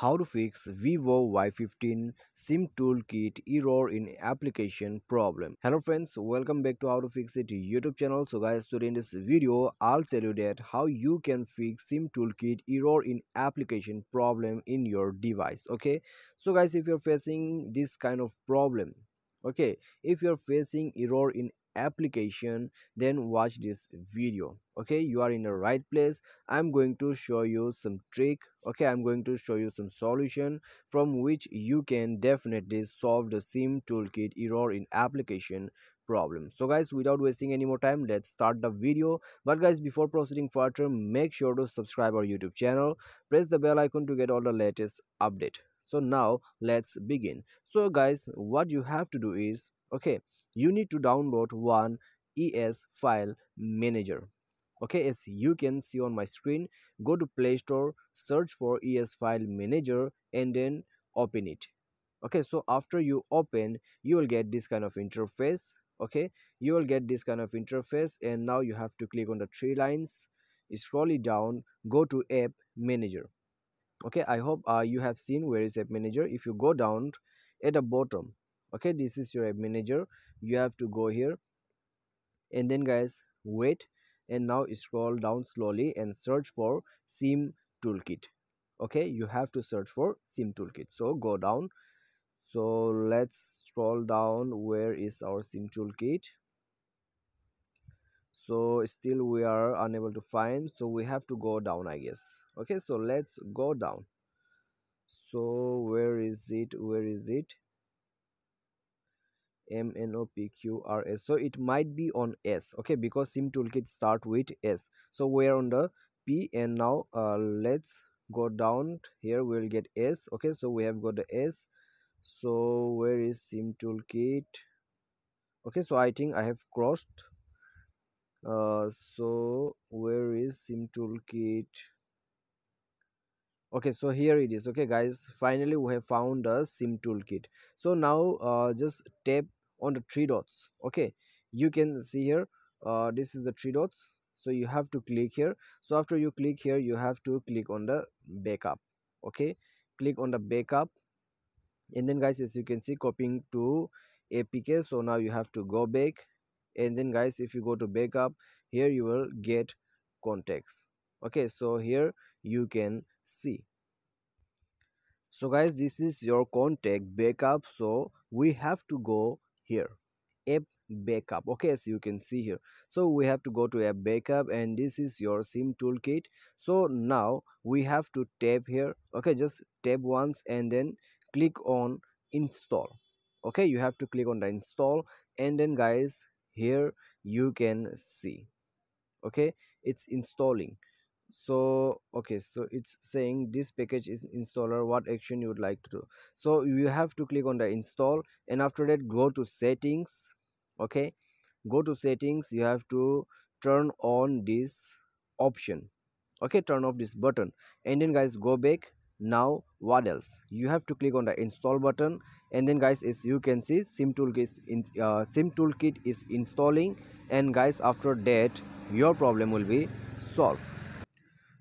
how to fix vivo y15 sim toolkit error in application problem hello friends welcome back to how to fix it youtube channel so guys today in this video i'll tell you that how you can fix sim toolkit error in application problem in your device okay so guys if you're facing this kind of problem okay if you're facing error in application then watch this video okay you are in the right place i'm going to show you some trick okay i'm going to show you some solution from which you can definitely solve the sim toolkit error in application problem so guys without wasting any more time let's start the video but guys before proceeding further make sure to subscribe our youtube channel press the bell icon to get all the latest update so now let's begin so guys what you have to do is okay you need to download one es file manager okay as you can see on my screen go to play store search for es file manager and then open it okay so after you open you will get this kind of interface okay you will get this kind of interface and now you have to click on the three lines scroll it down go to app manager okay i hope uh, you have seen where is app manager if you go down at the bottom okay this is your app manager you have to go here and then guys wait and now scroll down slowly and search for sim toolkit okay you have to search for sim toolkit so go down so let's scroll down where is our sim toolkit so still we are unable to find so we have to go down i guess okay so let's go down so where is it where is it m n o p q r s so it might be on s okay because sim toolkit start with s so we are on the p and now uh, let's go down here we'll get s okay so we have got the s so where is sim toolkit okay so i think i have crossed uh, so where is sim toolkit okay so here it is okay guys finally we have found the sim toolkit so now uh, just tap on the three dots okay you can see here uh, this is the three dots so you have to click here so after you click here you have to click on the backup okay click on the backup and then guys as you can see copying to apk so now you have to go back and then guys if you go to backup here you will get contacts okay so here you can see so guys this is your contact backup so we have to go here app backup okay as you can see here so we have to go to app backup and this is your sim toolkit so now we have to tap here okay just tap once and then click on install okay you have to click on the install and then guys here you can see okay it's installing so okay so it's saying this package is installer what action you would like to do so you have to click on the install and after that go to settings okay go to settings you have to turn on this option okay turn off this button and then guys go back now what else you have to click on the install button and then guys as you can see sim toolkit in uh, sim toolkit is installing and guys after that your problem will be solved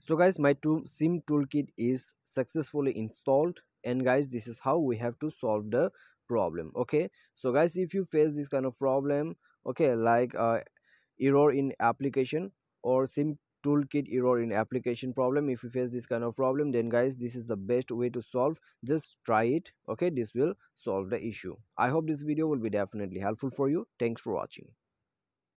so guys my two sim toolkit is successfully installed and guys this is how we have to solve the problem okay so guys if you face this kind of problem okay like uh, error in application or sim toolkit error in application problem if you face this kind of problem then guys this is the best way to solve just try it okay this will solve the issue i hope this video will be definitely helpful for you thanks for watching